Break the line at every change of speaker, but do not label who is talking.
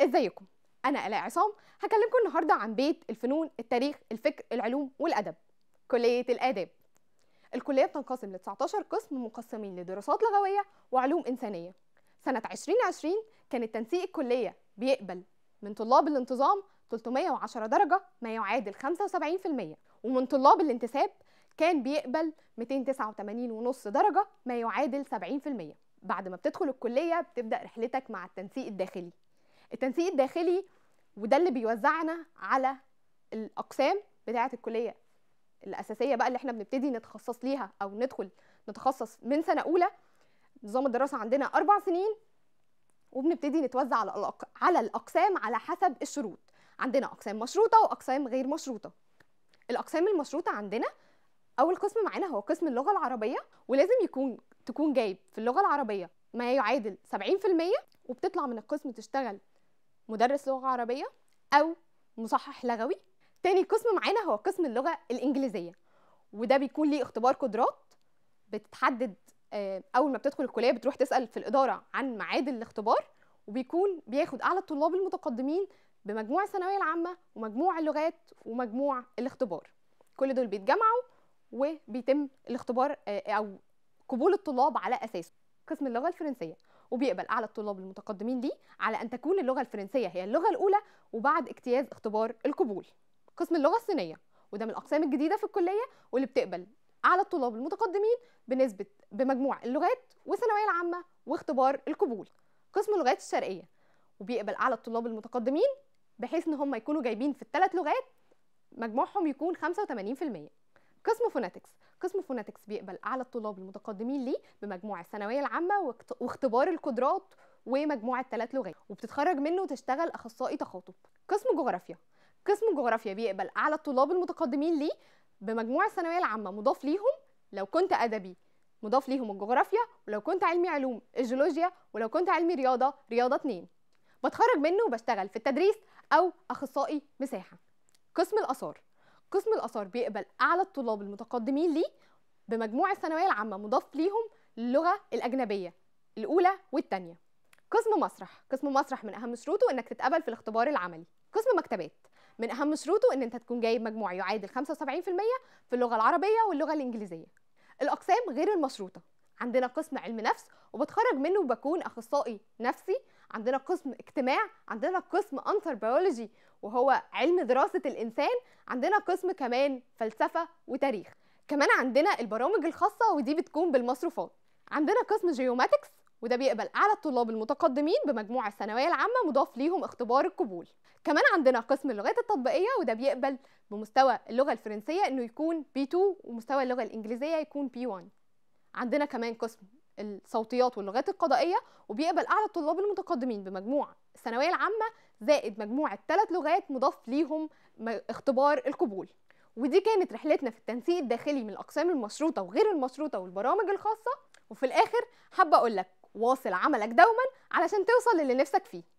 ازيكم انا الاء عصام هكلمكم النهارده عن بيت الفنون التاريخ الفكر العلوم والادب كليه الاداب الكليه بتنقسم ل 19 قسم مقسمين لدراسات لغويه وعلوم انسانيه سنه 2020 كان التنسيق الكليه بيقبل من طلاب الانتظام 310 درجه ما يعادل 75% ومن طلاب الانتساب كان بيقبل 289.5 درجه ما يعادل 70% بعد ما بتدخل الكليه بتبدا رحلتك مع التنسيق الداخلي التنسيق الداخلي وده اللي بيوزعنا على الاقسام بتاعه الكليه الاساسيه بقى اللي احنا بنبتدي نتخصص ليها او ندخل نتخصص من سنه اولى نظام الدراسه عندنا اربع سنين وبنبتدي نتوزع على على الاقسام على حسب الشروط عندنا اقسام مشروطه واقسام غير مشروطه الاقسام المشروطه عندنا اول قسم معانا هو قسم اللغه العربيه ولازم يكون تكون جايب في اللغه العربيه ما يعادل 70% وبتطلع من القسم تشتغل مدرس لغه عربيه او مصحح لغوي تاني قسم معانا هو قسم اللغه الانجليزيه وده بيكون ليه اختبار قدرات بتتحدد آه، اول ما بتدخل الكليه بتروح تسال في الاداره عن ميعاد الاختبار وبيكون بياخد اعلى الطلاب المتقدمين بمجموع الثانويه العامه ومجموع اللغات ومجموع الاختبار كل دول بيتجمعوا وبيتم الاختبار آه، او قبول الطلاب على اساسه قسم اللغه الفرنسيه وبيقبل اعلى الطلاب المتقدمين ليه على ان تكون اللغه الفرنسيه هي اللغه الاولى وبعد اجتياز اختبار القبول قسم اللغه الصينيه وده من الاقسام الجديده في الكليه واللي بتقبل اعلى الطلاب المتقدمين بنسبه بمجموع اللغات والثانويه العامه واختبار القبول قسم اللغات الشرقيه وبيقبل اعلى الطلاب المتقدمين بحيث ان هم يكونوا جايبين في الثلاث لغات مجموعهم يكون 85% قسم فوناتكس قسم فوناتكس بيقبل اعلى الطلاب المتقدمين ليه بمجموع الثانويه العامه واختبار القدرات ومجموعه ثلاث لغات وبتتخرج منه وتشتغل اخصائي تخاطب قسم جغرافيا قسم جغرافيا بيقبل اعلى الطلاب المتقدمين ليه بمجموع الثانويه العامه مضاف ليهم لو كنت ادبي مضاف ليهم الجغرافيا ولو كنت علمي علوم الجيولوجيا ولو كنت علمي رياضه رياضه اتنين بتخرج منه وبشتغل في التدريس او اخصائي مساحه قسم الاثار قسم الاثار بيقبل اعلى الطلاب المتقدمين ليه بمجموع الثانويه العامه مضاف ليهم اللغه الاجنبيه الاولى والثانيه قسم مسرح قسم مسرح من اهم شروطه انك تتقبل في الاختبار العملي قسم مكتبات من اهم شروطه ان انت تكون جايب مجموع يعادل 75% في اللغه العربيه واللغه الانجليزيه الاقسام غير المشروطه عندنا قسم علم نفس وبتخرج منه وبكون اخصائي نفسي عندنا قسم اجتماع عندنا قسم انثروبولوجي وهو علم دراسه الانسان عندنا قسم كمان فلسفه وتاريخ كمان عندنا البرامج الخاصه ودي بتكون بالمصروفات عندنا قسم جيوماتكس وده بيقبل اعلى الطلاب المتقدمين بمجموع الثانويه العامه مضاف ليهم اختبار القبول كمان عندنا قسم اللغات التطبيقيه وده بيقبل بمستوى اللغه الفرنسيه انه يكون بي 2 ومستوى اللغه الانجليزيه يكون بي 1 عندنا كمان قسم الصوتيات واللغات القضائيه وبيقبل اعلى الطلاب المتقدمين بمجموع الثانويه العامه زائد مجموعه ثلاث لغات مضاف ليهم اختبار القبول ودي كانت رحلتنا في التنسيق الداخلي من الاقسام المشروطه وغير المشروطه والبرامج الخاصه وفي الاخر حابه أقولك واصل عملك دوما علشان توصل للي نفسك فيه